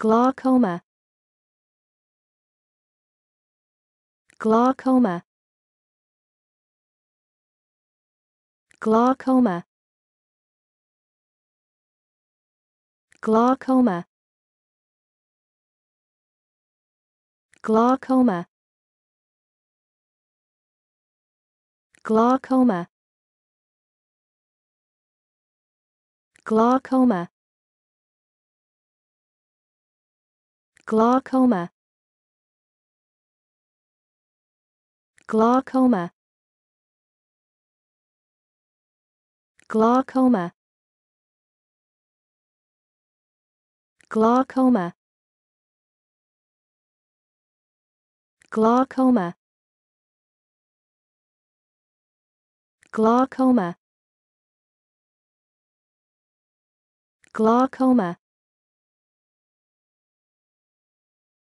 glaucoma glaucoma glaucoma glaucoma glaucoma glaucoma glaucoma glaucoma glaucoma glaucoma glaucoma glaucoma glaucoma glaucoma